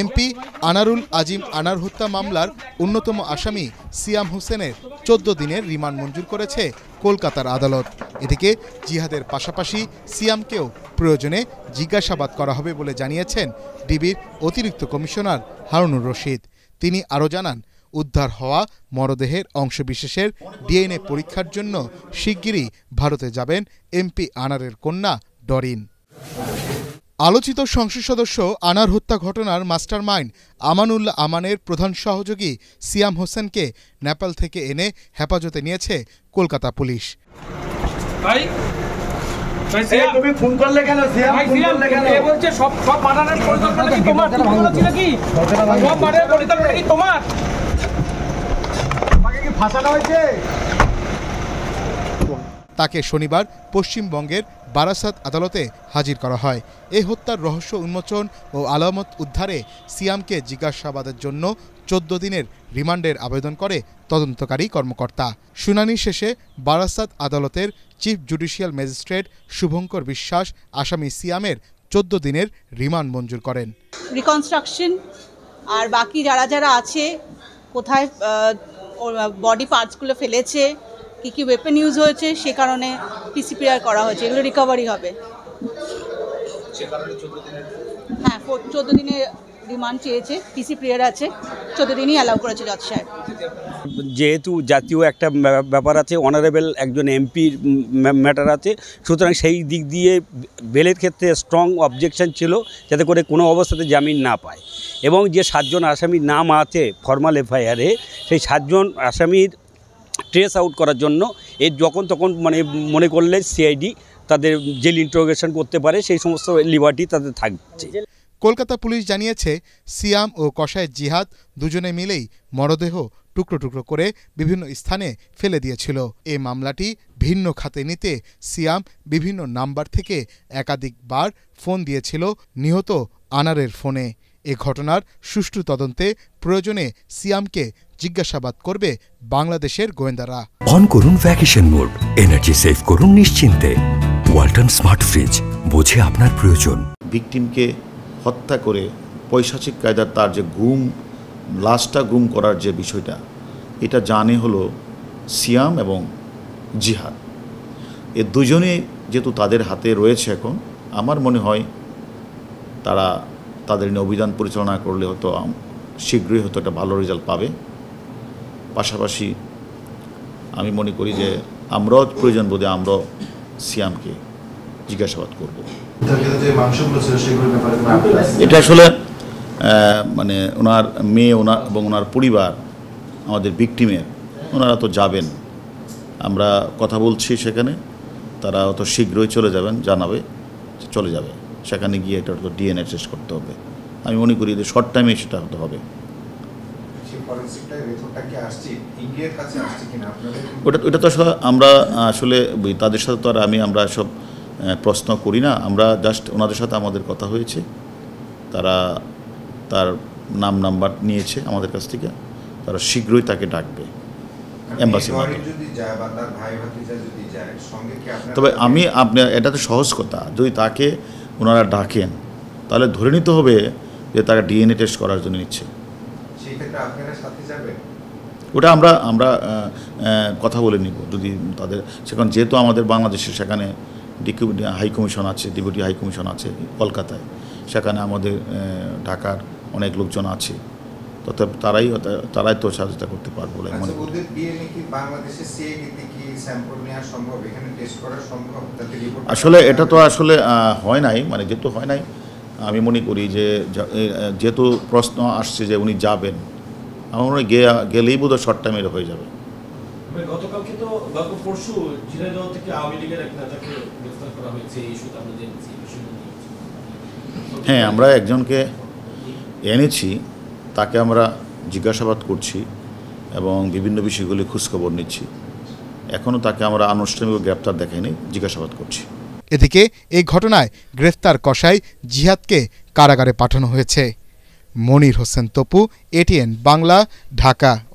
MP Anarul আজিম আনার হত্যা মামলার অন্যতম আসামি সিয়াম হোসেনের চোদ্দ দিনের রিমান্ড মঞ্জুর করেছে কলকাতার আদালত এদিকে জিহাদের পাশাপাশি সিয়ামকেও প্রয়োজনে জিজ্ঞাসাবাদ করা হবে বলে জানিয়েছেন ডিবির অতিরিক্ত কমিশনার হারুনুর রশিদ তিনি আরও জানান উদ্ধার হওয়া মরদেহের অংশবিশেষের ডিএনএ পরীক্ষার জন্য শিগগিরই ভারতে যাবেন এমপি আনারের কন্যা ডরিন আলোচিত সংসদ সদস্য আনার হত্যা ঘটনার মাস্টার মাইন্ড আমানুল্লাহ আমানের প্রধান সহযোগী সিয়াম হোসেনকে নেপাল থেকে এনে হেফাজতে নিয়েছে কলকাতা পুলিশ তোমার হয়েছে তাকে শনিবার পশ্চিমবঙ্গের বারাসাত আদালতে হাজির করা হয় এ হত্যার রহস্য উন্মোচন ও আলামত উদ্ধারে সিয়ামকে জিজ্ঞাসাবাদের জন্য চোদ্দ দিনের রিমান্ডের আবেদন করে তদন্তকারী কর্মকর্তা শুনানি শেষে বারাসাত আদালতের চিফ জুডিশিয়াল ম্যাজিস্ট্রেট শুভঙ্কর বিশ্বাস আসামি সিয়ামের চোদ্দ দিনের রিমান্ড মঞ্জুর করেন রিকনস্ট্রাকশন আর বাকি যারা যারা আছে কোথায় বডি পার্টসগুলো ফেলেছে কি কি ওয়েপেন ইউজ হয়েছে সে কারণে পিসিপিআর করা হয়েছে এগুলো রিকভারি হবে হ্যাঁ চোদ্দ দিনের ডিমান্ড হ্যাঁ, চেয়েছে পিসি প্লেয়ার আছে চোদ্দ দিনই অ্যালাউ করেছে জজ সাহেব যেহেতু জাতীয় একটা ব্যাপার আছে অনারেবল একজন এমপির ম্যাটার আছে সুতরাং সেই দিক দিয়ে বেলের ক্ষেত্রে স্ট্রং অবজেকশন ছিল যাতে করে কোনো অবস্থাতে জামিন না পায় এবং যে সাতজন আসামির নাম আছে ফর্মাল এফআইআরে সেই সাতজন আসামির ট্রেস আউট করার জন্য এ যখন তখন মানে মনে করলে সিআইডি তাদের জেল ইন্টারোগেশন করতে পারে সেই সমস্ত লিবার্টি তাদের থাকছে কলকাতা পুলিশ জানিয়েছে সিয়াম ও কষায় জিহাদ দুজনে মিলেই মরদেহ টুকরো টুকরো করে বিভিন্ন স্থানে ফেলে দিয়েছিল এ মামলাটি ভিন্ন খাতে নিতে সিয়াম বিভিন্ন নাম্বার থেকে একাধিকবার ফোন দিয়েছিল নিহত আনারের ফোনে এ ঘটনার সুষ্ঠু তদন্তে প্রয়োজনে সিয়ামকে জিজ্ঞাসাবাদ করবে বাংলাদেশের গোয়েন্দারা অন করুন ভ্যাকেশন মোড এনার্জি সেভ করুন নিশ্চিন্তে ওয়ালটন স্মার্ট ফ্রিজ বোঝে আপনার প্রয়োজন ভিকটিমকে হত্যা করে পয়সাচিক কায়দার তার যে গুম লাশটা গুম করার যে বিষয়টা এটা জানে হলো সিয়াম এবং জিহাদ এ দুজনে যেহেতু তাদের হাতে রয়েছে এখন আমার মনে হয় তারা তাদের নিয়ে অভিযান পরিচালনা করলে হয়তো শীঘ্রই হয়তো একটা ভালো রেজাল্ট পাবে পাশাপাশি আমি মনে করি যে আমরাও প্রয়োজন বোধে আমরাও সিয়ামকে জিজ্ঞাসাবাদ করব এটা আসলে মানে ওনার মেয়ে ওনার এবং ওনার পরিবার আমাদের ভিকটিমের ওনারা তো যাবেন আমরা কথা বলছি সেখানে তারা অত শীঘ্রই চলে যাবেন জানাবে চলে যাবে সেখানে গিয়ে এটা তো ডিএনএ টেস্ট করতে হবে আমি মনে করি যে শর্ট টাইমে সেটা হতে হবে ওটা ওটা তো আসলে আমরা আসলে তাদের সাথে তো আর আমি আমরা সব প্রশ্ন করি না আমরা জাস্ট ওনাদের সাথে আমাদের কথা হয়েছে তারা তার নাম নাম্বার নিয়েছে আমাদের কাছ থেকে তারা শীঘ্রই তাকে ডাকবে মানে তবে আমি আপনার এটা তো সহজ কথা যদি তাকে ওনারা ডাকেন তাহলে ধরে নিতে হবে যে তারা ডিএনএ টেস্ট করার জন্য নিচ্ছে ওটা আমরা আমরা কথা বলে নিব যদি তাদের সেখানে যেহেতু আমাদের বাংলাদেশে সেখানে ডিকিউ হাই কমিশন আছে ডিপুটি হাই কমিশন আছে কলকাতায় সেখানে আমাদের ঢাকার অনেক লোকজন আছে তথা তারাই তারাই তো সাহায্যতা করতে পারবো বলে আচ্ছা, মনে করি আসলে এটা তো আসলে হয় নাই মানে যেহেতু হয় নাই আমি মনে করি যে যেহেতু প্রশ্ন আসছে যে উনি যাবেন আমার মনে হয় গেলেই বোধ শর্ট টাইমের হয়ে যাবে মানে হ্যাঁ আমরা একজনকে এনেছি তাকে আমরা জিজ্ঞাসাবাদ করছি এবং বিভিন্ন বিষয়গুলি খোঁজখবর নিচ্ছি এখনও তাকে আমরা আনুষ্ঠানিক গ্রেপ্তার দেখাইনি জিজ্ঞাসাবাদ করছি এদিকে এই ঘটনায় গ্রেফতার কষাই জিহাদকে কারাগারে পাঠানো হয়েছে মনির হোসেন তপু এটিএন বাংলা ঢাকা